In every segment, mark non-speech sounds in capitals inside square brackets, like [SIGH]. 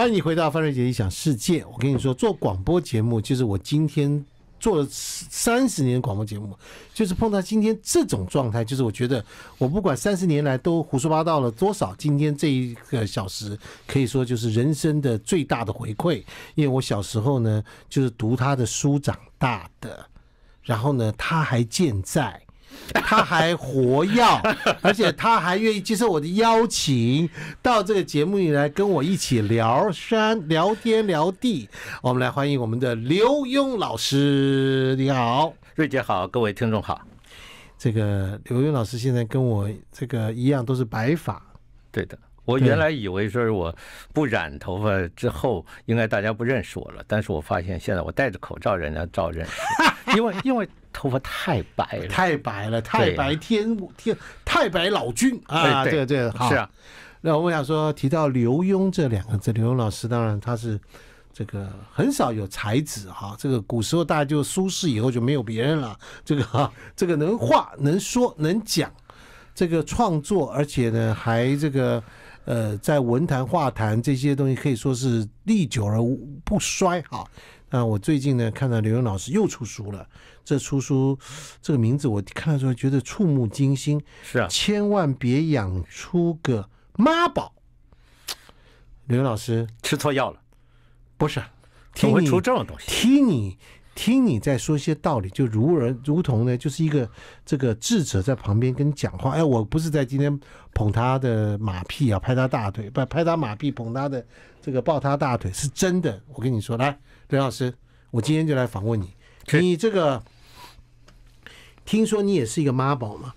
欢迎你回到范瑞杰理想世界。我跟你说，做广播节目就是我今天做了三十年广播节目，就是碰到今天这种状态，就是我觉得我不管三十年来都胡说八道了多少，今天这一个小时可以说就是人生的最大的回馈。因为我小时候呢，就是读他的书长大的，然后呢，他还健在。[LAUGHS] 他还活要，[LAUGHS] 而且他还愿意接受我的邀请到这个节目里来跟我一起聊山聊天聊地。我们来欢迎我们的刘墉老师，你好，瑞姐好，各位听众好。这个刘墉老师现在跟我这个一样都是白发。对的，我原来以为说是我不染头发之后应该大家不认识我了，但是我发现现在我戴着口罩，人家照认识，因 [LAUGHS] 为因为。头发太白了，太白了，太白天天太白老君啊，对对好。是啊。那我想说，提到刘墉这两个，字，刘墉老师当然他是这个很少有才子哈。这个古时候大家就苏轼以后就没有别人了。这个这个能画能说能讲，这个创作，而且呢还这个。呃，在文坛、画坛这些东西可以说是历久而不衰哈。那我最近呢，看到刘勇老师又出书了，这出书这个名字我看了之后觉得触目惊心。是啊，千万别养出个妈宝。刘勇老师吃错药了？不是，听你出这种东西？踢你。听你在说一些道理，就如而如同呢，就是一个这个智者在旁边跟你讲话。哎，我不是在今天捧他的马屁啊，拍他大腿，不拍他马屁，捧他的这个抱他大腿是真的。我跟你说，来，刘老师，我今天就来访问你。你这个听说你也是一个妈宝嘛？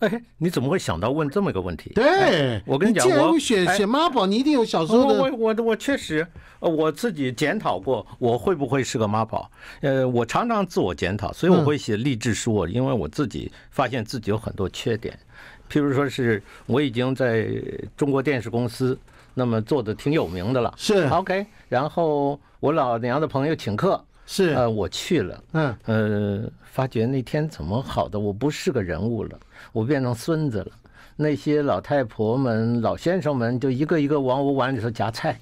哎，你怎么会想到问这么一个问题？对我跟你讲，我写写妈宝，你一定有小时候的。我我我确实，我自己检讨过，我会不会是个妈宝？呃，我常常自我检讨，所以我会写励志书，因为我自己发现自己有很多缺点。譬如说，是我已经在中国电视公司，那么做的挺有名的了。是 OK，然后我老娘的朋友请客。是呃，我去了。嗯，呃，发觉那天怎么好的，我不是个人物了，我变成孙子了。那些老太婆们、老先生们，就一个一个往我碗里头夹菜，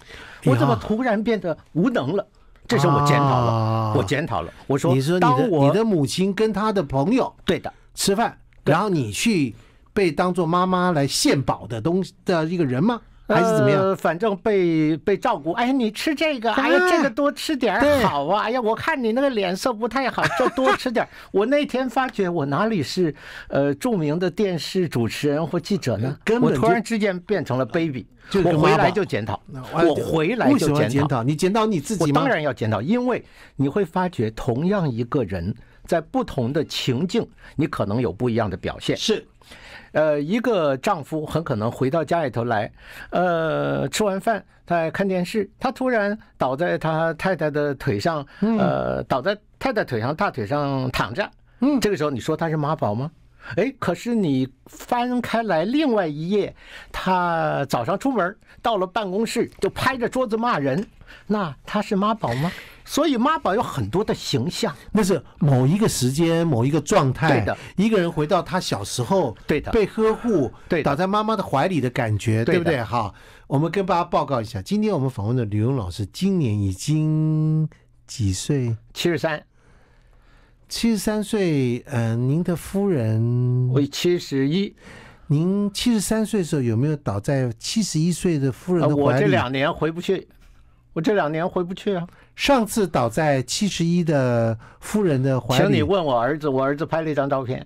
我怎么突然变得无能了？这是我检讨了，我检讨了。我说，你说你的你的母亲跟她的朋友对的吃饭，然后你去被当做妈妈来献宝的东西的一个人吗？还是怎么样？反正被被照顾。哎你吃这个，哎呀，这个多吃点好啊。哎呀，我看你那个脸色不太好，就多吃点。我那天发觉我哪里是呃著名的电视主持人或记者呢？我突然之间变成了 baby。我回来就检讨，我回来就检讨。你检讨你自己吗？当然要检讨，因为你会发觉同样一个人在不同的情境，你可能有不一样的表现。是。呃，一个丈夫很可能回到家里头来，呃，吃完饭在看电视，他突然倒在他太太的腿上，呃，倒在太太腿上大腿上躺着，嗯，这个时候你说他是妈宝吗？哎，可是你翻开来另外一页，他早上出门到了办公室就拍着桌子骂人，那他是妈宝吗？所以妈宝有很多的形象，那是某一个时间、某一个状态的一个人回到他小时候，对的，被呵护，对，倒在妈妈的怀里的感觉，对不对？好，我们跟大家报告一下，今天我们访问的刘勇老师今年已经几岁？七十三。七十三岁，嗯，您的夫人为七十一。您七十三岁的时候有没有倒在七十一岁的夫人的怀里？我这两年回不去，我这两年回不去啊。上次倒在七十一的夫人的怀里，请你问我儿子，我儿子拍了一张照片。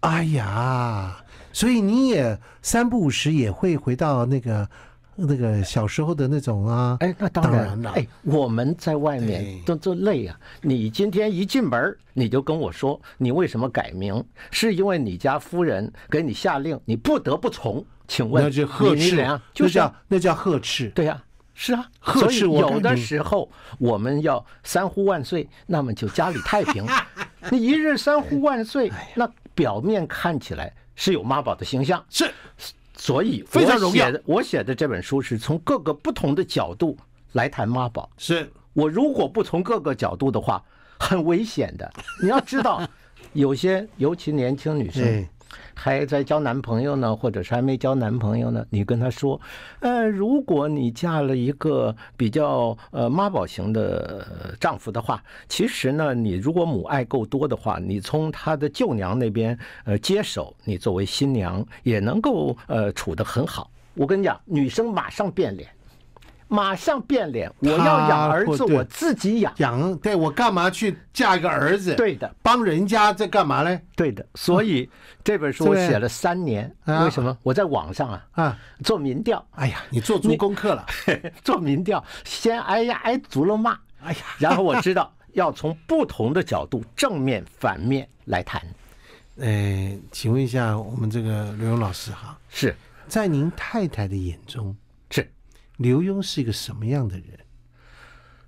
哎呀，所以你也三不五时也会回到那个。那个小时候的那种啊，哎，那当然了，哎，我们在外面都都累呀。你今天一进门，你就跟我说你为什么改名，是因为你家夫人给你下令，你不得不从。请问，那就呵斥啊，就叫那叫呵斥。对呀，是啊，呵斥我所以有的时候我们要三呼万岁，那么就家里太平。[LAUGHS] 你一日三呼万岁，那表面看起来是有妈宝的形象，是。所以，非常容易。我写的这本书是从各个不同的角度来谈妈宝。是我如果不从各个角度的话，很危险的。你要知道，有些尤其年轻女生。还在交男朋友呢，或者是还没交男朋友呢？你跟他说，呃，如果你嫁了一个比较呃妈宝型的丈夫的话，其实呢，你如果母爱够多的话，你从他的舅娘那边呃接手，你作为新娘也能够呃处得很好。我跟你讲，女生马上变脸。马上变脸！我要养儿子，我自己养。养，对我干嘛去嫁一个儿子？对的。帮人家在干嘛呢？对的。所以这本书我写了三年，为什么？我在网上啊，啊，做民调。哎呀，你做足功课了，[LAUGHS] 做民调，先挨呀挨足了骂，哎呀，然后我知道 [LAUGHS] 要从不同的角度，正面、反面来谈。嗯，请问一下，我们这个刘勇老师哈，是在您太太的眼中？刘墉是一个什么样的人？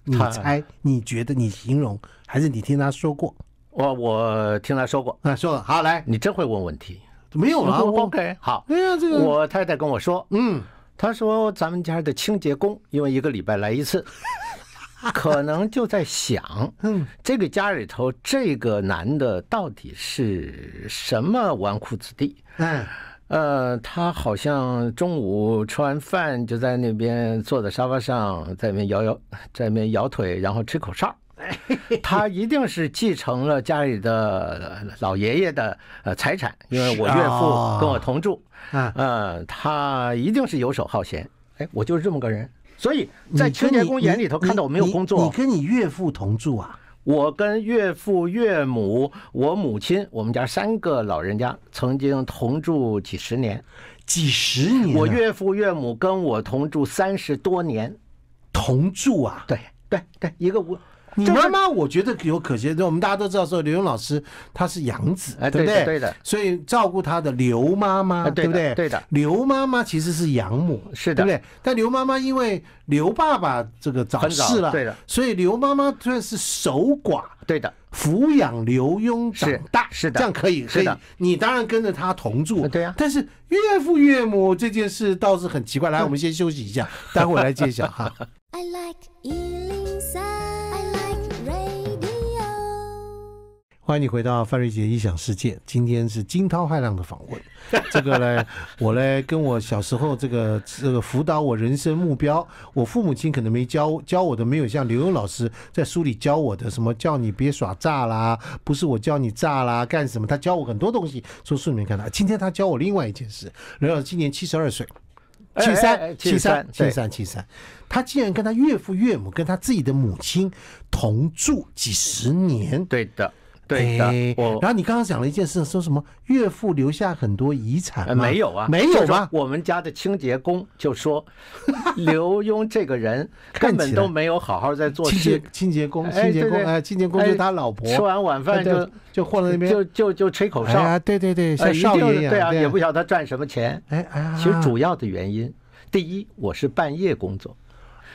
你猜？你觉得？你形容？还是你听他说过？我我听他说过，啊，说了，好，来，你真会问问题，没有了 o k 好，哎呀，这个，我太太跟我说，嗯，她说咱们家的清洁工，因为一个礼拜来一次，[LAUGHS] 可能就在想，嗯，这个家里头这个男的到底是什么纨绔子弟？嗯。呃，他好像中午吃完饭就在那边坐在沙发上，在那边摇摇，[LAUGHS] 在那边摇腿，然后吹口哨。[LAUGHS] 他一定是继承了家里的老爷爷的呃财产，因为我岳父跟我同住。啊，他一定是游手好闲。哎，我就是这么个人，所以在清洁工眼里头看到我没有工作。你跟你岳父同住啊？我跟岳父岳母、我母亲，我们家三个老人家曾经同住几十年，几十年。我岳父岳母跟我同住三十多年，同住啊？对对对，一个屋。你妈妈，我觉得有可行。我们大家都知道，说刘墉老师他是养子，哎，对不对？对的。所以照顾他的刘妈妈，对不对？对的。刘妈妈其实是养母，是的，对不对？但刘妈妈因为刘爸爸这个早逝了，对的，所以刘妈妈算是守寡，对的，抚养刘墉长大，是的，这样可以，可以。你当然跟着他同住，对呀。但是岳父岳母这件事倒是很奇怪。来，[LAUGHS] 我们先休息一下，待会儿来揭晓哈。I like 欢迎你回到范瑞杰异想世界。今天是惊涛骇浪的访问。[LAUGHS] 这个呢，我呢跟我小时候这个这个辅导我人生目标，我父母亲可能没教教我的，没有像刘勇老师在书里教我的，什么叫你别耍诈啦，不是我叫你诈啦干什么？他教我很多东西，从书里面看到。今天他教我另外一件事。刘老师今年七十二岁，七三七三七三七三，他竟然跟他岳父岳母跟他自己的母亲同住几十年。对的。对的，然后你刚刚讲了一件事，说什么岳父留下很多遗产？没有啊，没有吧？我们家的清洁工就说，刘墉这个人 [LAUGHS] 根本都没有好好在做清洁清洁工，清洁工哎，清洁工就是他老婆，吃完晚饭就就混在那边，就就就吹口哨对对对，像少爷一样，也不晓得他赚什么钱。哎哎，其实主要的原因，第一我是半夜工作，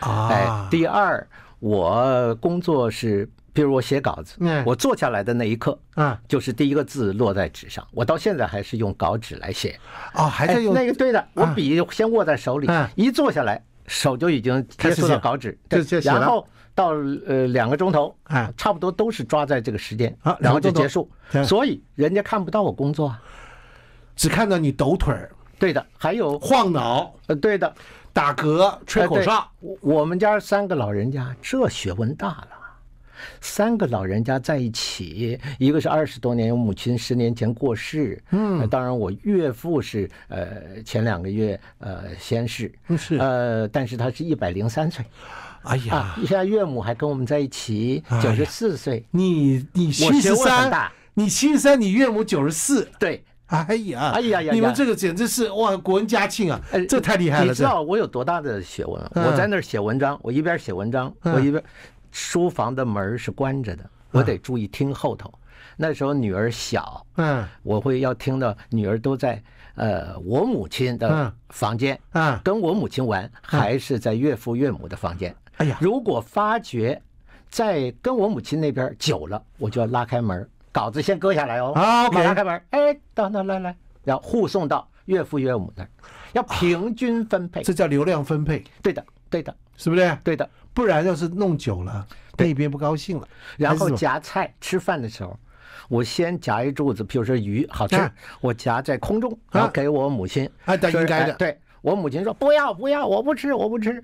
啊，第二我工作是。比如我写稿子，我坐下来的那一刻，嗯，就是第一个字落在纸上。我到现在还是用稿纸来写，哦，还在用那个对的，我笔先握在手里，一坐下来，手就已经接触写稿纸，然后到呃两个钟头，啊，差不多都是抓在这个时间，啊，然后就结束。所以人家看不到我工作，只看到你抖腿儿，对的，还有晃脑，呃，对的，打嗝，吹口哨。我我们家三个老人家这学问大了。三个老人家在一起，一个是二十多年，我母亲十年前过世，嗯，当然我岳父是，呃，前两个月，呃，先逝，是，呃，但是他是一百零三岁，哎呀，现在岳母还跟我们在一起，九十四岁，你你七十三，你七十三，你岳母九十四，对，哎呀，哎呀呀，你们这个简直是哇，国人家庆啊，这太厉害了，你知道我有多大的学问？我在那儿写文章，我一边写文章，我一边。书房的门是关着的，我得注意听后头。那时候女儿小，嗯，我会要听到女儿都在呃我母亲的房间啊，跟我母亲玩，还是在岳父岳母的房间。哎呀，如果发觉在跟我母亲那边久了，我就要拉开门，稿子先搁下来哦。好，马上开门。哎，等等，来来，要护送到岳父岳母那儿，要平均分配，这叫流量分配。对的，对的，是不是？对的。不然，要是弄久了，那边不高兴了。然后夹菜吃饭的时候，我先夹一柱子，比如说鱼好吃，我夹在空中，然后给我母亲。哎，应该的。对，我母亲说不要不要，我不吃我不吃。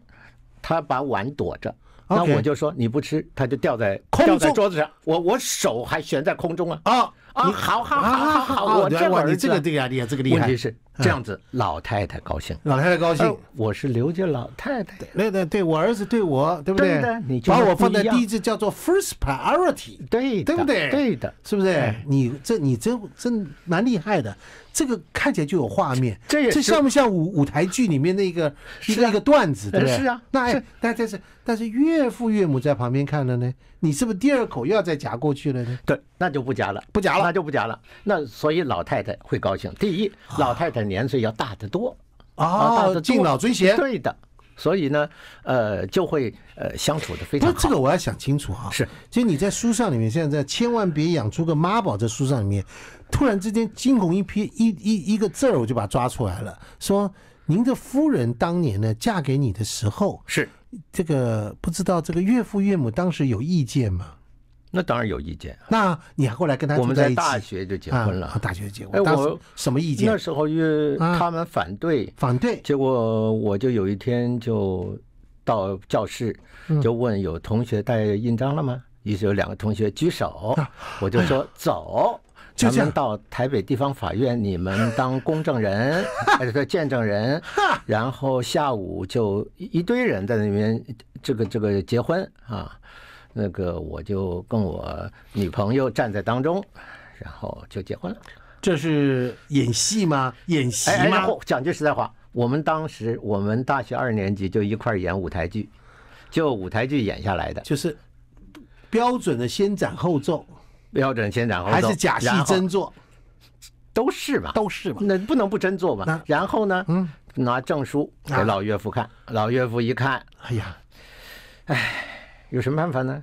他把碗躲着，那我就说你不吃，他就掉在空中，掉在桌子上。我我手还悬在空中啊啊。啊，好好好，好，好，我我你这个对呀，你这个厉害。问题是这样子，老太太高兴，老太太高兴，我是刘家老太太。对对对我儿子对我，对不对？把我放在第一，叫做 first priority，对，对不对？对的，是不是？你这你这真蛮厉害的。这个看起来就有画面，这也这像不像舞舞台剧里面那个一个一个段子，对是啊，那但但是但是岳父岳母在旁边看了呢，你是不是第二口又要再夹过去了呢？对，那就不夹了，不夹了，那就不夹了。那所以老太太会高兴。第一，老太太年岁要大得多啊，敬老尊贤，对的。所以呢，呃，就会呃相处的非常。好。这个，我要想清楚啊。是，就你在书上里面现在千万别养出个妈宝，在书上里面突然之间惊恐一批一一一个字儿，我就把它抓出来了。说您的夫人当年呢嫁给你的时候，是这个不知道这个岳父岳母当时有意见吗？那当然有意见，那你还过来跟他我们在大学就结婚了，大学结婚。哎，我什么意见？那时候因为他们反对，反对。结果我就有一天就到教室，就问有同学带印章了吗？于是有两个同学举手，我就说走，咱们到台北地方法院，你们当公证人还是说见证人，然后下午就一堆人在那边这个这个结婚啊。那个我就跟我女朋友站在当中，然后就结婚了。这是演戏吗？演戏吗？讲句实在话，我们当时我们大学二年级就一块演舞台剧，就舞台剧演下来的。就是标准的先斩后奏，标准先斩后奏还是假戏真做，都是嘛，都是嘛，那不能不真做嘛。然后呢，嗯，拿证书给老岳父看，老岳父一看，哎呀，哎。有什么办法呢？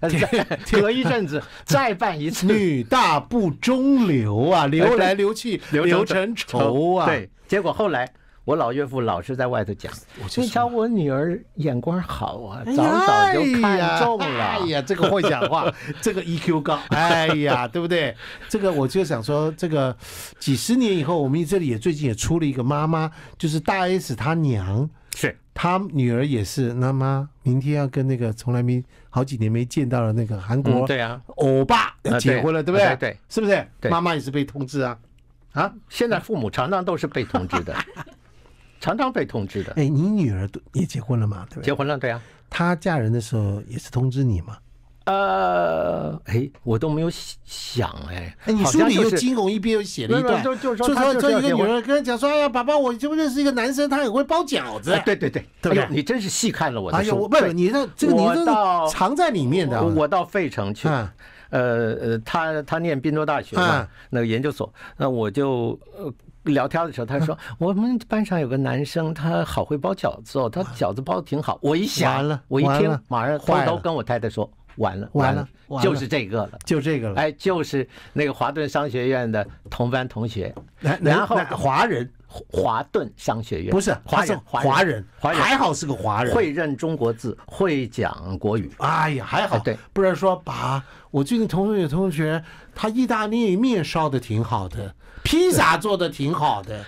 等 [LAUGHS] 一 [LAUGHS] 隔一阵子，[LAUGHS] 再办一次。女大不中留啊，留来留去留成愁啊。对，结果后来我老岳父老是在外头讲，你瞧我女儿眼光好啊，早早就看中了。哎呀，这个会讲话，这个 EQ 高。哎呀，对不对？这个我就想说，这个几十年以后，我们这里也最近也出了一个妈妈，就是大 S 她娘。是他女儿也是，那妈，明天要跟那个从来没好几年没见到的那个韩国对啊欧巴结婚了，对不对？对，是不是？妈妈也是被通知啊啊！现在父母常常都是被通知的，[LAUGHS] 常常被通知的。哎，你女儿也结婚了嘛？对，结婚了，对啊。她嫁人的时候也是通知你嘛？呃，哎，我都没有想哎，哎，你书里又惊恐，一边又写了一段，就是说，就说一个女人跟他讲说：“哎呀，宝宝，我就不识一个男生，他很会包饺子。”对对对，对呀，你真是细看了我的书，不，是你这这个你这藏在里面的。我到费城去，呃呃，他他念宾州大学嘛，那个研究所，那我就聊天的时候，他说我们班上有个男生，他好会包饺子，哦，他饺子包的挺好。我一想，我一听，马上回头跟我太太说。完了，完了，就是这个了，就这个了。哎，就是那个华顿商学院的同班同学，然后华人，华顿商学院不是华人，华人，华人还好是个华人，会认中国字，会讲国语。哎呀，还好，对，不然说把我最近同学有同学，他意大利面烧的挺好的，[LAUGHS] 披萨做的挺好的，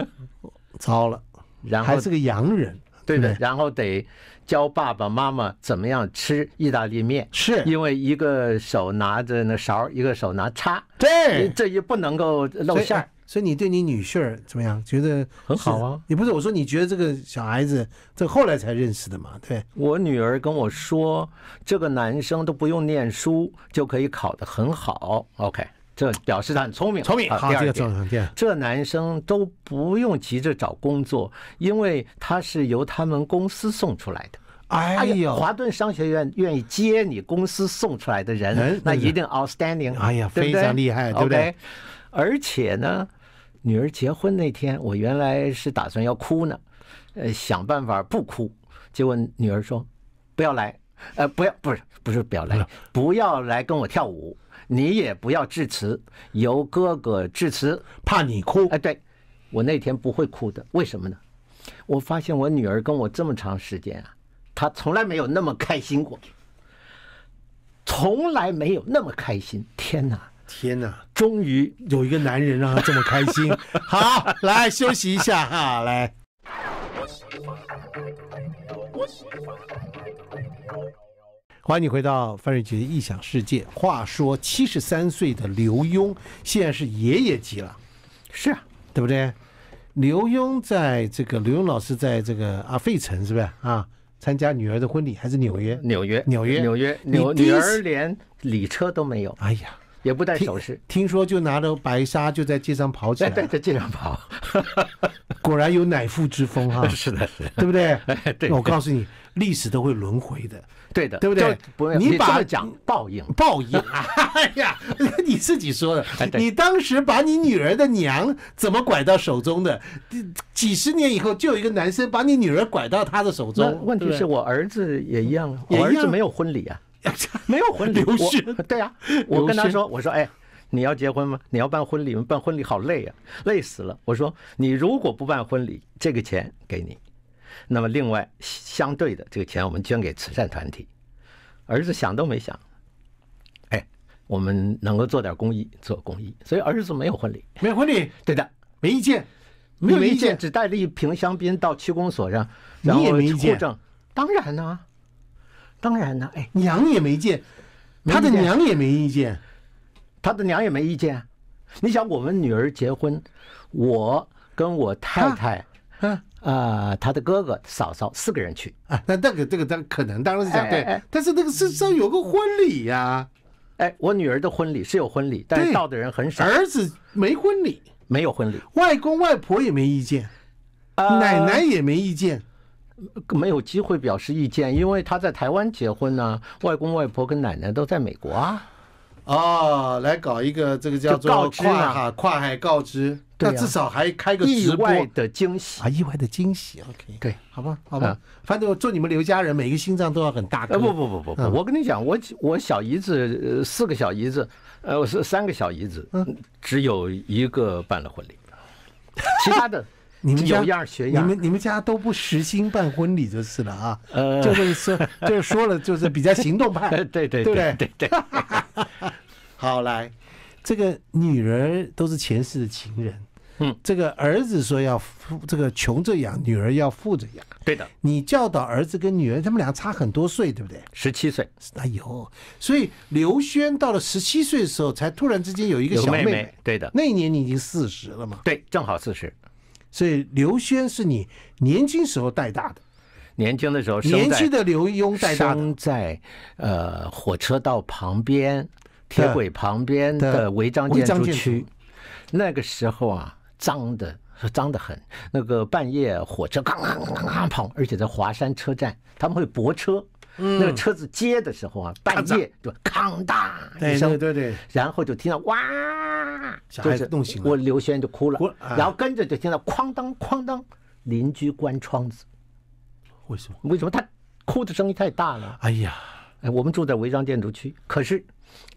[LAUGHS] 糟了，然后还是个洋人，对的，然后得。教爸爸妈妈怎么样吃意大利面，是因为一个手拿着那勺，一个手拿叉，对，这也不能够露馅。所以你对你女婿怎么样？觉得很好啊。也不是我说你觉得这个小孩子这后来才认识的嘛？对，我女儿跟我说，这个男生都不用念书就可以考得很好。OK。这表示他很聪明，聪明。好，第二点，这男生都不用急着找工作，因为他是由他们公司送出来的。哎呀，华顿商学院愿意接你公司送出来的人，那一定 outstanding。哎呀，非常厉害，对不对？而且呢，女儿结婚那天，我原来是打算要哭呢，呃，想办法不哭。结果女儿说：“不要来，呃，不要，不是，不是，不要来，不要来跟我跳舞。”你也不要致辞，由哥哥致辞，怕你哭。哎，对，我那天不会哭的，为什么呢？我发现我女儿跟我这么长时间啊，她从来没有那么开心过，从来没有那么开心。天哪，天哪，终于有一个男人让她这么开心。[LAUGHS] 好，来休息一下哈，来。欢迎你回到范瑞杰的异想世界。话说七十三岁的刘墉，现在是爷爷级了，是啊，对不对？刘墉在这个刘墉老师在这个啊，费城是不是啊？参加女儿的婚礼还是纽约？纽约，纽约，纽约，纽约。女儿连礼车都没有。哎呀。也不戴首饰，听说就拿着白纱就在街上跑起来，在 [LAUGHS] 在街上跑，[LAUGHS] 果然有乃父之风哈，[LAUGHS] 是的，是的，对不对？对，我告诉你，历史都会轮回的，对的，对不对？不你把要讲报应，报应啊！哎呀，你自己说的，你当时把你女儿的娘怎么拐到手中的，几十年以后就有一个男生把你女儿拐到他的手中。问题是我儿子也一样，儿子没有婚礼啊。[LAUGHS] 没有婚礼，对啊，我跟他说，我说，哎，你要结婚吗？你要办婚礼吗？办婚礼好累啊，累死了。我说，你如果不办婚礼，这个钱给你，那么另外相对的这个钱我们捐给慈善团体。儿子想都没想，哎，我们能够做点公益，做公益。所以儿子没有婚礼，没有婚礼，对的，没意见，没有意见，只带了一瓶香槟到区公所上，也没见证，当然呢。当然了，哎，娘也没见，他的娘也没意见，他的娘也没意见。你想，我们女儿结婚，我跟我太太，啊啊，他的哥哥嫂嫂四个人去啊。那那个这个，他可能当然是讲对，但是那个至上有个婚礼呀。哎，我女儿的婚礼是有婚礼，但是到的人很少。儿子没婚礼，没有婚礼，外公外婆也没意见，奶奶也没意见。没有机会表示意见，因为他在台湾结婚呢，外公外婆跟奶奶都在美国啊。哦，来搞一个这个叫做跨哈跨海告知，那至少还开个意外的惊喜啊，意外的惊喜。OK，对，好吧，好吧，反正祝你们刘家人，每个心脏都要很大。哎，不不不不不，我跟你讲，我我小姨子四个小姨子，呃，我是三个小姨子，只有一个办了婚礼，其他的。你们有样学样，你们你们家都不实心办婚礼就是了啊，就是说就是说了就是比较行动派，对对对对对对。[LAUGHS] 好来，这个女儿都是前世的情人，嗯，这个儿子说要富，这个穷着养女儿要富着养，对的。你教导儿子跟女儿，他们俩差很多岁，对不对？十七岁，哎呦，所以刘轩到了十七岁的时候，才突然之间有一个小妹妹，对的。那一年你已经四十了嘛？对，正好四十。所以刘轩是你年轻时候带大的，年轻的时候，年轻的刘墉带大的，生在呃火车道旁边、铁轨旁边的违章建筑区。那个时候啊，脏的脏的很，那个半夜火车咣咣咣咣跑，而且在华山车站他们会泊车。那个车子接的时候啊，半夜就哐当一声，对对对，然后就听到哇，就是弄醒了我刘轩就哭了，然后跟着就听到哐当哐当，邻居关窗子，为什么？为什么他哭的声音太大了？哎呀，哎，我们住在违章建筑区，可是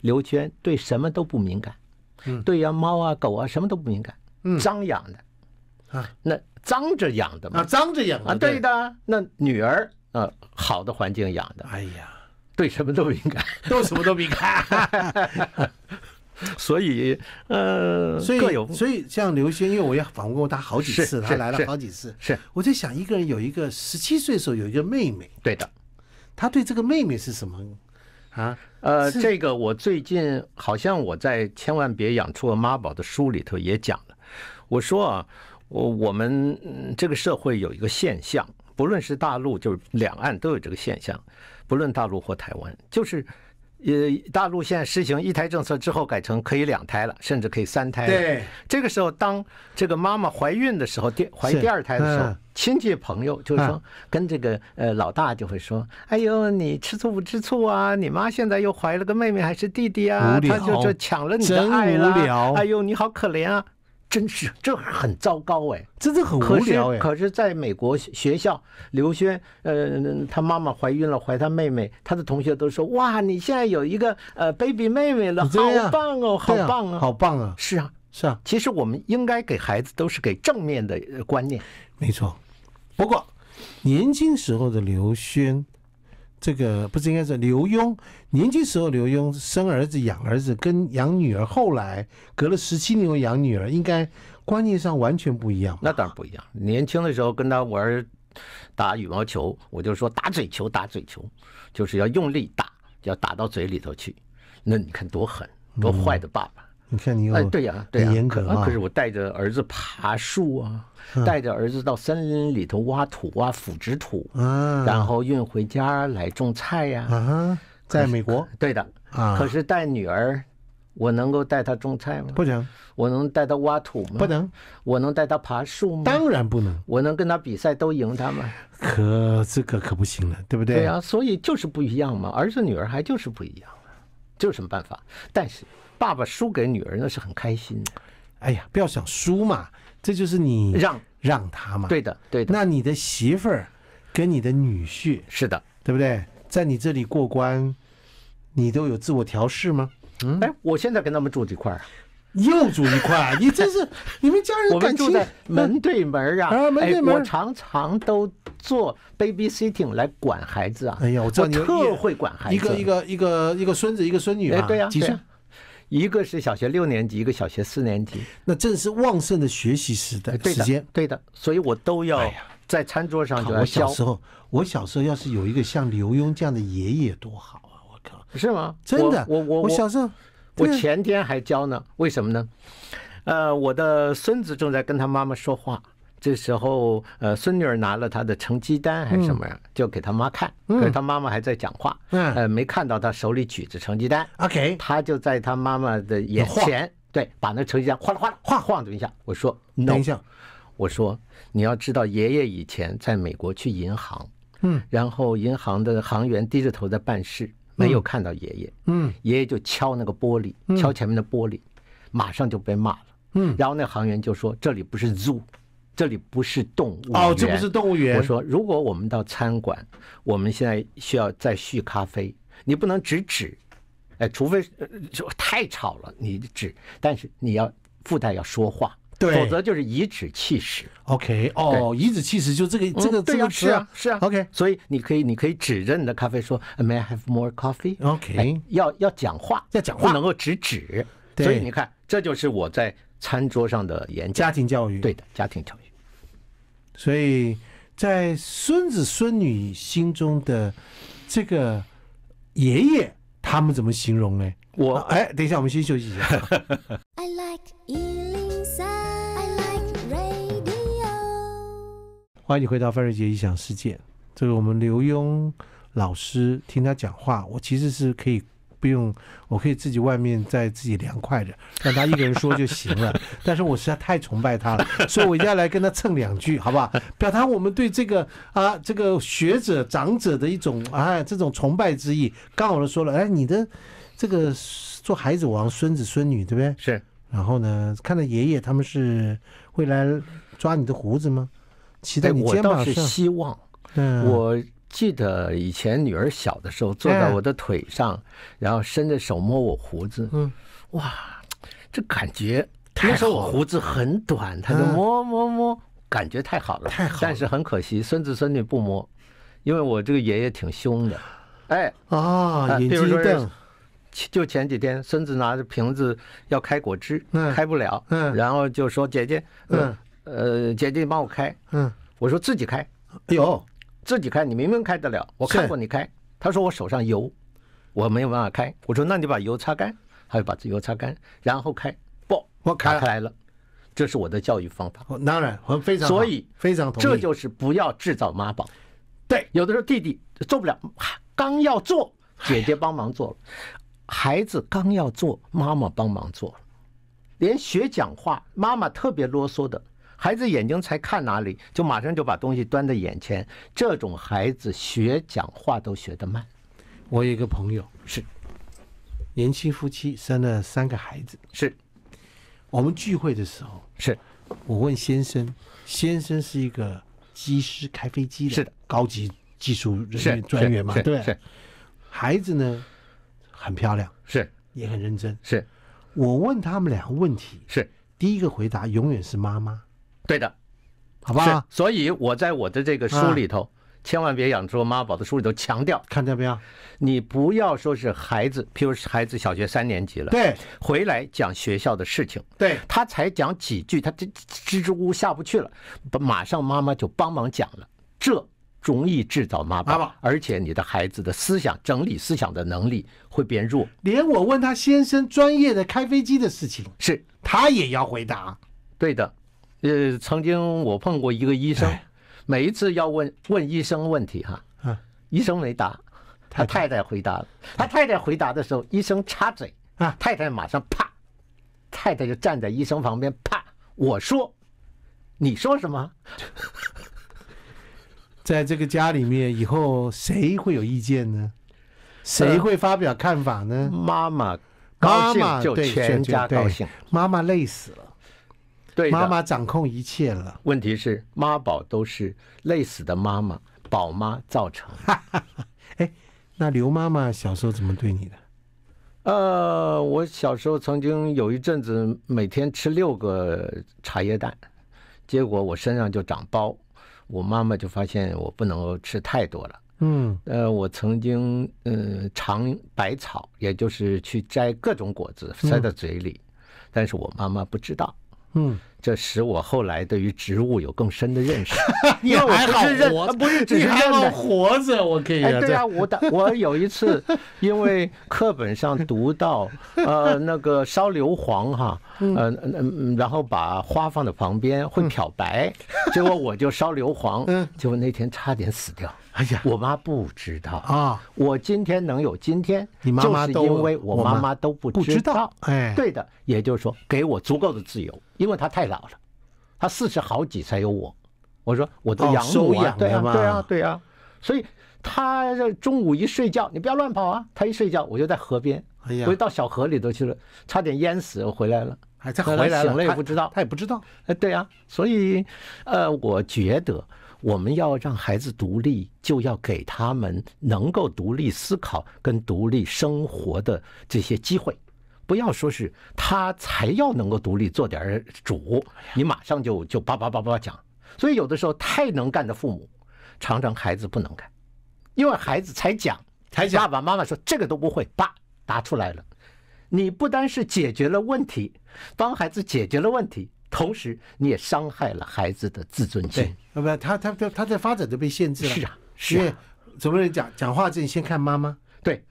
刘轩对什么都不敏感，嗯，对呀，猫啊狗啊什么都不敏感，嗯，脏养的，啊，那脏着养的吗？啊，脏着养啊，对的，那女儿。呃好的环境养的，哎呀，对什么都敏感，都什么都敏感，[LAUGHS] 所以，呃，所以所以像刘轩，因为我也访问过他好几次，他来了好几次，是我在想，一个人有一个十七岁时候有一个妹妹，对的，他对这个妹妹是什么啊？呃，这个我最近好像我在《千万别养出错妈宝》的书里头也讲了，我说啊，我我们这个社会有一个现象。不论是大陆，就是两岸都有这个现象，不论大陆或台湾，就是，呃，大陆现在实行一胎政策之后，改成可以两胎了，甚至可以三胎。对，这个时候，当这个妈妈怀孕的时候，第怀第二胎的时候，亲戚朋友就是说，跟这个呃老大就会说：“哎呦，你吃醋不吃醋啊？你妈现在又怀了个妹妹还是弟弟啊？她就就抢了你的爱了。哎呦，你好可怜啊。”真是，这很糟糕哎，真的很无聊哎。可是，在美国学校，刘轩，呃，他妈妈怀孕了，怀他妹妹，他的同学都说：“哇，你现在有一个呃 baby 妹妹了，好棒哦，好棒啊，好棒啊！”是啊，是啊。其实，我们应该给孩子都是给正面的观念。没错。不过，年轻时候的刘轩。这个不是应该是刘墉年轻时候刘墉生儿子养儿子跟养女儿，后来隔了十七年养女儿，应该观念上完全不一样。那当然不一样。年轻的时候跟他玩打羽毛球，我就说打嘴球，打嘴球就是要用力打，要打到嘴里头去。那你看多狠多坏的爸爸。你看你哎，对呀，对呀，可可是我带着儿子爬树啊，带着儿子到森林里头挖土、挖腐殖土啊，然后运回家来种菜呀。在美国，对的啊。可是带女儿，我能够带她种菜吗？不能。我能带她挖土吗？不能。我能带她爬树吗？当然不能。我能跟她比赛都赢她吗？可这个可不行了，对不对对啊？所以就是不一样嘛，儿子女儿还就是不一样这有什么办法？但是。爸爸输给女儿那是很开心，的。哎呀，不要想输嘛，这就是你让让他嘛。对的，对的。那你的媳妇儿跟你的女婿，是的，对不对？在你这里过关，你都有自我调试吗？嗯，哎，我现在跟他们住一块儿，又住一块啊，[LAUGHS] 你真是你们家人感情，我们住在门对门啊，啊，门对门。我常常都做 baby sitting 来管孩子啊。哎呀，我知道你特会管孩子，一个一个一个一个孙子一个孙女啊，对呀，几岁？一个是小学六年级，一个小学四年级，那正是旺盛的学习时代时间。对的，所以我都要在餐桌上教。我小时候，我小时候要是有一个像刘墉这样的爷爷多好啊！我靠，是吗？真的，我我我小时候，我前天还教呢。为什么呢？呃，我的孙子正在跟他妈妈说话。这时候，呃，孙女儿拿了她的成绩单还是什么呀，就给她妈看，可是她妈妈还在讲话，呃，没看到她手里举着成绩单。OK，她就在她妈妈的眼前，对，把那成绩单啦哗啦哗晃动一下。我说，等一下，我说你要知道，爷爷以前在美国去银行，嗯，然后银行的行员低着头在办事，没有看到爷爷，嗯，爷爷就敲那个玻璃，敲前面的玻璃，马上就被骂了，嗯，然后那行员就说，这里不是 Zoo。这里不是动物园哦，这不是动物园。我说，如果我们到餐馆，我们现在需要再续咖啡，你不能指指，哎，除非太吵了，你指，但是你要附带要说话，对，否则就是颐指气使。OK，哦，颐指气使就这个这个这个词啊，是啊。OK，所以你可以你可以指着你的咖啡说，May I have more coffee？OK，要要讲话，要讲话，不能够指指，所以你看，这就是我在餐桌上的演讲。家庭教育，对的，家庭教育。所以在孙子孙女心中的这个爷爷，他们怎么形容呢？我哎，等一下，我们先休息一下。I like 欢迎你回到范瑞杰异想世界。这个我们刘墉老师听他讲话，我其实是可以。不用，我可以自己外面再自己凉快着，[LAUGHS] 让他一个人说就行了。[LAUGHS] 但是我实在太崇拜他了，所以我要来跟他蹭两句，好不好？[LAUGHS] 表达我们对这个啊，这个学者长者的一种哎，这种崇拜之意。刚好就说了，哎，你的这个做孩子王，孙子孙女对不对？是。然后呢，看到爷爷他们是会来抓你的胡子吗？骑在你肩膀？我倒是希望，嗯，我。记得以前女儿小的时候，坐在我的腿上，然后伸着手摸我胡子，嗯，哇，这感觉，别说我胡子很短，他就摸摸摸，感觉太好了，太好。但是很可惜，孙子孙女不摸，因为我这个爷爷挺凶的。哎啊，比如说就前几天，孙子拿着瓶子要开果汁，开不了，嗯，然后就说姐姐，嗯，呃，姐姐你帮我开，嗯，我说自己开，有。自己开，你明明开得了。我看过你开，他说我手上油，我没有办法开。我说那你把油擦干，他就把油擦干，然后开。不，我开开了，这是我的教育方法。当然，我非常所以非常同意，这就是不要制造妈宝。对，有的时候弟弟做不了，刚要做姐姐帮忙做了，孩子刚要做妈妈帮忙做了，连学讲话，妈妈特别啰嗦的。孩子眼睛才看哪里，就马上就把东西端在眼前。这种孩子学讲话都学得慢。我有一个朋友是年轻夫妻，生了三个孩子。是我们聚会的时候，是我问先生，先生是一个机师，开飞机的是高级技术人员专员嘛？对。是，孩子呢，很漂亮，是也很认真。是，我问他们两个问题，是第一个回答永远是妈妈。对的，好不好？所以我在我的这个书里头，千万别养说妈宝的书里头强调。看没有？你不要说是孩子，譬如孩子小学三年级了，对，回来讲学校的事情，对他才讲几句，他这支支吾下不去了，不马上妈妈就帮忙讲了，这容易制造妈妈，而且你的孩子的思想整理思想的能力会变弱。连我问他先生专业的开飞机的事情，是他也要回答。对的。呃，曾经我碰过一个医生，每一次要问问医生问题哈，医生没答，他太太回答了。他太太回答的时候，医生插嘴啊，太太马上啪，太太就站在医生旁边啪。我说，你说什么？[LAUGHS] 在这个家里面，以后谁会有意见呢？谁会发表看法呢？妈妈高兴，就全家高兴。妈妈累死了。妈妈掌控一切了。问题是妈宝都是累死的妈妈宝妈造成。哎，那刘妈妈小时候怎么对你的？呃，我小时候曾经有一阵子每天吃六个茶叶蛋，结果我身上就长包，我妈妈就发现我不能吃太多了。嗯。呃，我曾经呃，尝百草，也就是去摘各种果子塞到嘴里，但是我妈妈不知道。嗯。这使我后来对于植物有更深的认识。[LAUGHS] 你还好活，不是？是还能活着，我可以。对啊，我我有一次因为课本上读到呃那个烧硫磺哈，嗯嗯，然后把花放在旁边会漂白，结果我就烧硫磺，结果那天差点死掉。哎呀，我妈不知道啊！我今天能有今天，就是因为我妈妈都不知道。哎，对的，也就是说，给我足够的自由，因为她太老了，她四十好几才有我。我说我都养母养的吗？对啊，对啊。所以他中午一睡觉，你不要乱跑啊！他一睡觉，我就在河边，我就到小河里头去了，差点淹死。我回来了，还在回来了也不知道，他也不知道。哎，对啊，所以，呃，我觉得。我们要让孩子独立，就要给他们能够独立思考跟独立生活的这些机会。不要说是他才要能够独立做点主，你马上就就叭叭叭叭讲。所以有的时候太能干的父母，常常孩子不能干，因为孩子才讲才讲，爸爸妈妈说这个都不会，爸答出来了。你不单是解决了问题，帮孩子解决了问题。同时，你也伤害了孩子的自尊心。对，不，他他他他在发展都被限制了。是啊，是啊。怎么人讲讲话之前先看妈妈？对，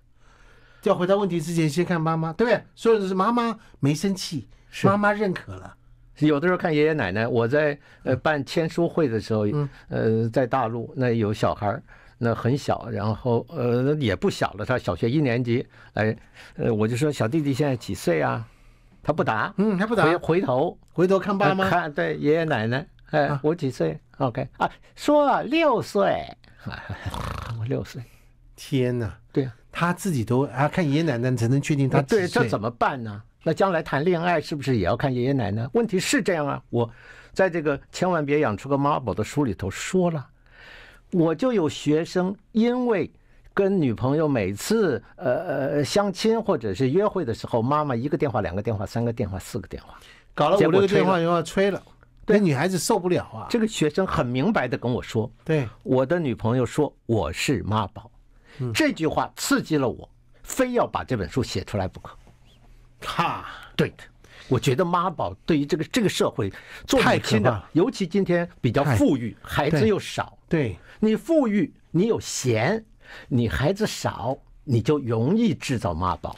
要回答问题之前先看妈妈，对不对？所以是妈妈没生气，妈妈认可了。有的时候看爷爷奶奶。我在呃办签书会的时候，呃在大陆那有小孩那很小，然后呃也不小了，他小学一年级。哎，呃我就说小弟弟现在几岁啊？他不答，嗯，他不答。回回头，回头看爸妈，看对爷爷奶奶。哎，我几岁？OK 啊，说六岁。[LAUGHS] 我六岁。天哪！对啊，他自己都啊，看爷爷奶奶才能确定他对。这怎么办呢？那将来谈恋爱是不是也要看爷爷奶奶？问题是这样啊，我在这个千万别养出个妈宝的书里头说了，我就有学生因为。跟女朋友每次呃呃相亲或者是约会的时候，妈妈一个电话两个电话三个电话四个电话，搞了五六个电话，又要催了，那女孩子受不了啊。这个学生很明白的跟我说：“对我的女朋友说我是妈宝。”这句话刺激了我，非要把这本书写出来不可。哈，对的，我觉得妈宝对于这个这个社会太可怕，尤其今天比较富裕，孩子又少，对你富裕，你有闲。你孩子少，你就容易制造妈宝。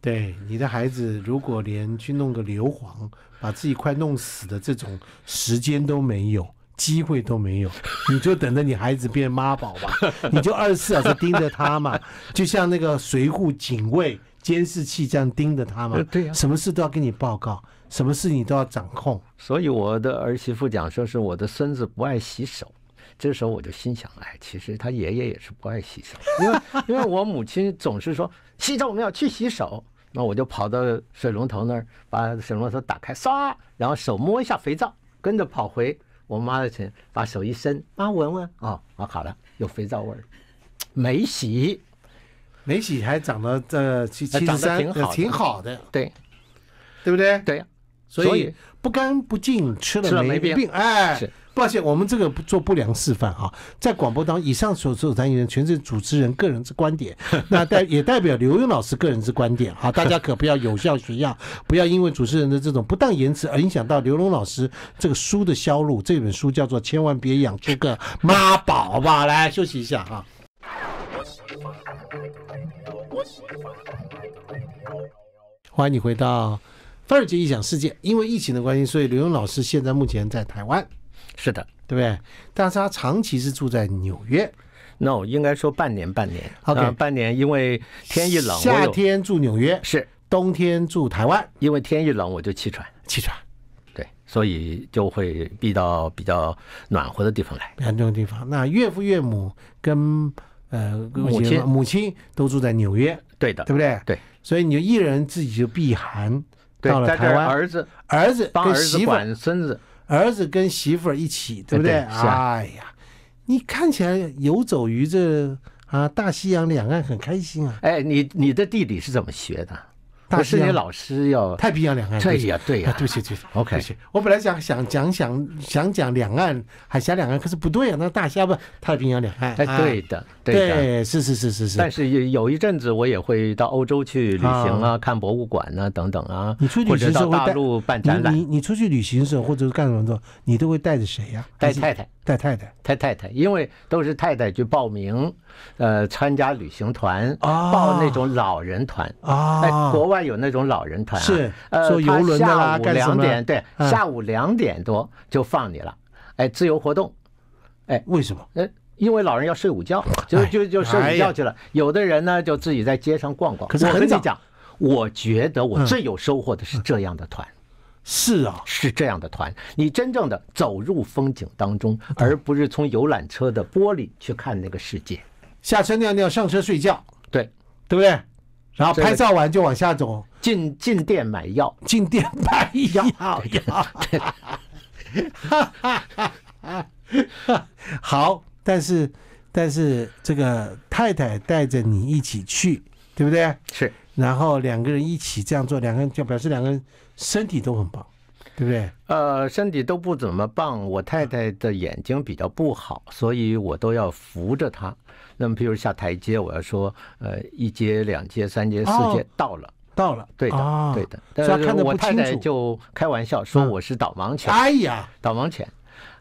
对你的孩子，如果连去弄个硫磺，把自己快弄死的这种时间都没有，机会都没有，你就等着你孩子变妈宝吧。你就二十四小时盯着他嘛，就像那个随护警卫监视器这样盯着他嘛。对呀，什么事都要跟你报告，什么事你都要掌控。所以我的儿媳妇讲说是我的孙子不爱洗手。这时候我就心想，哎，其实他爷爷也是不爱洗手，因为因为我母亲总是说洗手，我们要去洗手。那我就跑到水龙头那儿，把水龙头打开，唰，然后手摸一下肥皂，跟着跑回我妈的前，把手一伸，妈闻闻，哦，好了，有肥皂味儿，没洗，没洗还长了这七七十三，挺好挺好的，对，对不对？对所以不干不净吃了没病，哎。抱歉，我们这个不做不良示范啊，在广播当中，以上所做发言全是主持人个人之观点，[LAUGHS] 那代也代表刘勇老师个人之观点啊，大家可不要有效学样，不要因为主持人的这种不当言辞而影响到刘勇老师这个书的销路。这本书叫做《千万别养出个妈宝吧》，来休息一下哈。欢迎你回到范儿杰异想世界。因为疫情的关系，所以刘勇老师现在目前在台湾。是的，对不对？但是他长期是住在纽约，no，应该说半年，半年，啊，半年，因为天一冷，夏天住纽约是，冬天住台湾，因为天一冷我就气喘，气喘，对，所以就会避到比较暖和的地方来，暖和的地方。那岳父岳母跟呃母亲母亲都住在纽约，对的，对不对？对，所以你就一人自己就避寒到了台湾，儿子儿子儿媳妇孙子。儿子跟媳妇儿一起，对不对？哎呀，你看起来游走于这啊大西洋两岸很开心啊！哎，你你的地理是怎么学的？大师，你老师，要太平洋两岸，对呀，对呀。[LAUGHS] 对不起，对不起，OK。我本来想想讲讲讲讲两岸海峡两岸，可是不对啊，那大虾不太平洋两岸？哎，对的，对，是是是是是。但是有有一阵子，我也会到欧洲去旅行啊，看博物馆啊等等啊。你出去旅行的时候，大陆办展览，你你出去旅行的时候，或者是干什么的，你都会带着谁呀？带太太。太太太太太太，因为都是太太去报名，呃，参加旅行团，报那种老人团啊。哎，国外有那种老人团是，呃，坐游轮的啦，干什对，下午两点多就放你了，哎，自由活动。哎，为什么？哎，因为老人要睡午觉，就就就睡午觉去了。有的人呢，就自己在街上逛逛。可是我跟你讲，我觉得我最有收获的是这样的团。是啊，是这样的团，你真正的走入风景当中，而不是从游览车的玻璃去看那个世界。下车尿尿，上车睡觉，对，对不对？然后拍照完就往下走，进进店买药，进店买药。[LAUGHS] 好，但是但是这个太太带着你一起去，对不对？是，然后两个人一起这样做，两个人就表示两个人。身体都很棒，对不对？呃，身体都不怎么棒。我太太的眼睛比较不好，所以我都要扶着她。那么，比如下台阶，我要说，呃，一阶、两阶、三阶、四阶，到了，到了，对的，对的。但是我太太就开玩笑说我是导盲犬。哎呀，导盲犬。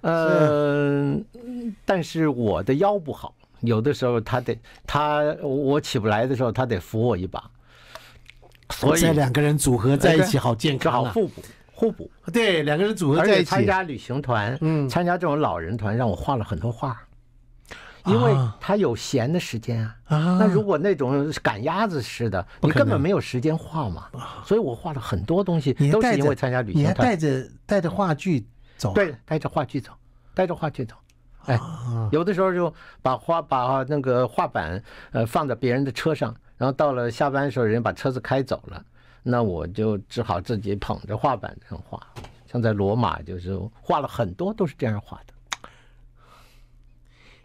呃，但是我的腰不好，有的时候她得，她我起不来的时候，她得扶我一把。所以两个人组合在一起好健康，好互补，互补。对，两个人组合在一起。参加旅行团，嗯，参加这种老人团，让我画了很多画，因为他有闲的时间啊。啊。那如果那种赶鸭子似的，你根本没有时间画嘛。所以我画了很多东西，都是因为参加旅行团。带着带着话剧走，对，带着话剧走，带着话剧走。哎，有的时候就把画把那个画板呃放在别人的车上。然后到了下班的时候，人把车子开走了，那我就只好自己捧着画板上画。像在罗马，就是画了很多，都是这样画的。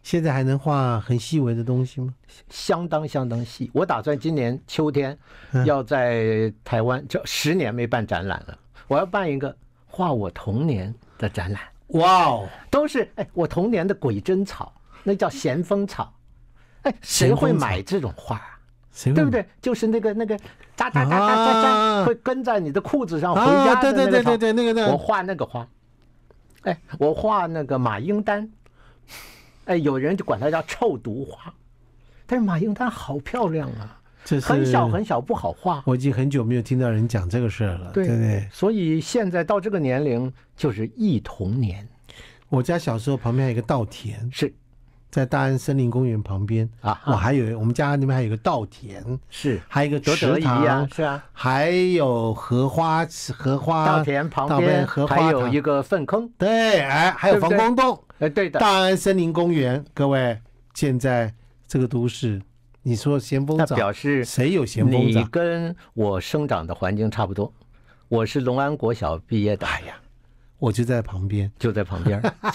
现在还能画很细微的东西吗？相当相当细。我打算今年秋天要在台湾，就十年没办展览了，我要办一个画我童年的展览。哇哦，都是哎，我童年的鬼针草，那叫咸丰草。哎，谁会买这种画？啊？对不对？就是那个那个渣渣渣渣渣渣会跟在你的裤子上回家的那对对对对对，那个那个，我画那个花。哎，我画那个马英丹。哎，有人就管它叫臭毒花，但是马英丹好漂亮啊，很小很小，不好画。我已经很久没有听到人讲这个事儿了，对对？所以现在到这个年龄就是忆童年。我家小时候旁边还有一个稻田，是。在大安森林公园旁边啊，我还有我们家那边还有个稻田，是，还有一个池塘，是啊，还有荷花，荷花稻田旁边还有一个粪坑，对，哎，还有防空洞，哎，对的。大安森林公园，各位，现在这个都市，你说咸丰，那表示谁有咸丰？你跟我生长的环境差不多，我是龙安国小毕业的。哎呀。我就在旁边，就在旁边，[LAUGHS]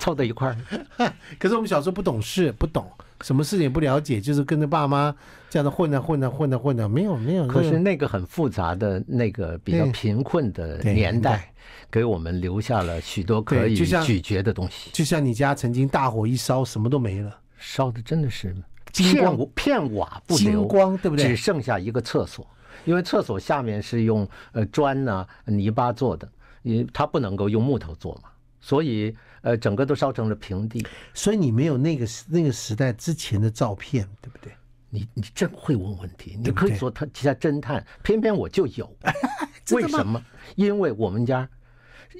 凑在一块儿。[LAUGHS] 可是我们小时候不懂事，不懂什么事情，不了解，就是跟着爸妈这样子混着混着混着混着，没有没有。可是那个很复杂的那个比较贫困的年代，给我们留下了许多可以咀嚼的东西。就像你家曾经大火一烧，什么都没了，烧的真的是片瓦片瓦不留，对不对？只剩下一个厕所，因为厕所下面是用呃砖呢泥巴做的。你它不能够用木头做嘛，所以呃，整个都烧成了平地，所以你没有那个那个时代之前的照片，对不对？你你真会问问题，你可以说他其他侦探，偏偏我就有，[LAUGHS] 为什么？因为我们家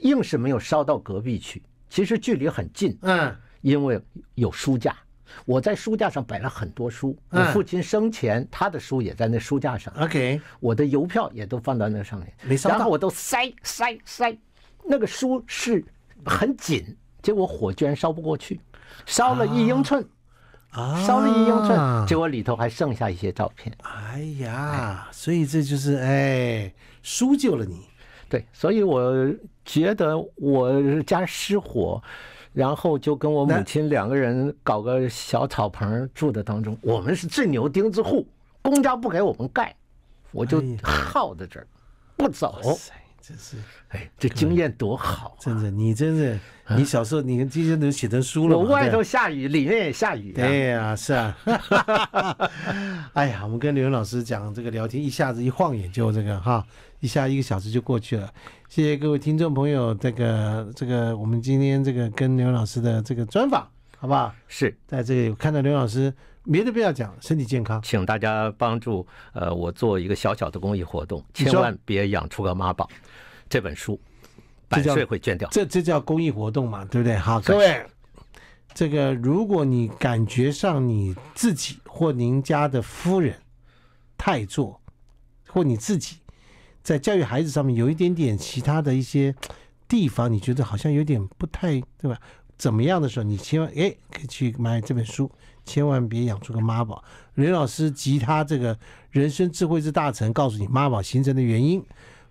硬是没有烧到隔壁去，其实距离很近，嗯，因为有书架。我在书架上摆了很多书，我父亲生前他的书也在那书架上。OK，我的邮票也都放到那上面，然后我都塞塞塞，那个书是很紧，结果火居然烧不过去，烧了一英寸，啊，烧了一英寸，结果里头还剩下一些照片。哎呀，所以这就是哎，书救了你。对，所以我觉得我家失火。然后就跟我母亲两个人搞个小草棚住的当中，我们是最牛钉子户，公家不给我们盖，我就耗在这儿，不走。真是，哎，这经验多好！真的，你真的，你小时候，你跟这些都写成书了。我外头下雨，里面也下雨。对呀，是啊。[LAUGHS] 哎呀，我们跟刘老师讲这个聊天，一下子一晃眼就这个哈，一下一个小时就过去了。谢谢各位听众朋友，这个这个，我们今天这个跟刘老师的这个专访，好不好？是在这里看到刘老师。别的不要讲，身体健康，请大家帮助呃，我做一个小小的公益活动，千万别养出个妈宝。这本书，版税会捐掉，这这叫公益活动嘛，对不对？好，各位，这个如果你感觉上你自己或您家的夫人太做，或你自己在教育孩子上面有一点点其他的一些地方，你觉得好像有点不太对吧？怎么样的时候，你千万哎，可以去买这本书。千万别养出个妈宝。林老师及他这个人生智慧之大成，告诉你妈宝形成的原因，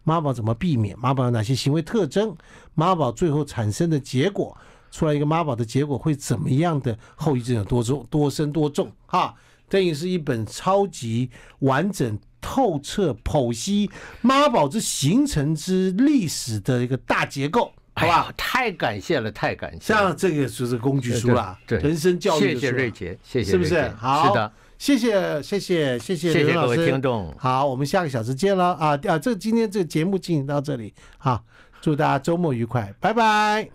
妈宝怎么避免，妈宝有哪些行为特征，妈宝最后产生的结果，出来一个妈宝的结果会怎么样的后遗症有多重、多深、多重？哈，这也是一本超级完整、透彻、剖析妈宝之形成之历史的一个大结构。好吧，太感谢了，太感谢。像这个就是工具书了，人生教育书。谢谢瑞杰，谢谢，是不是？好，是的，谢谢，谢谢，谢谢，谢谢各位听众。好，我们下个小时见了啊啊！这今天这个节目进行到这里好，祝大家周末愉快，拜拜。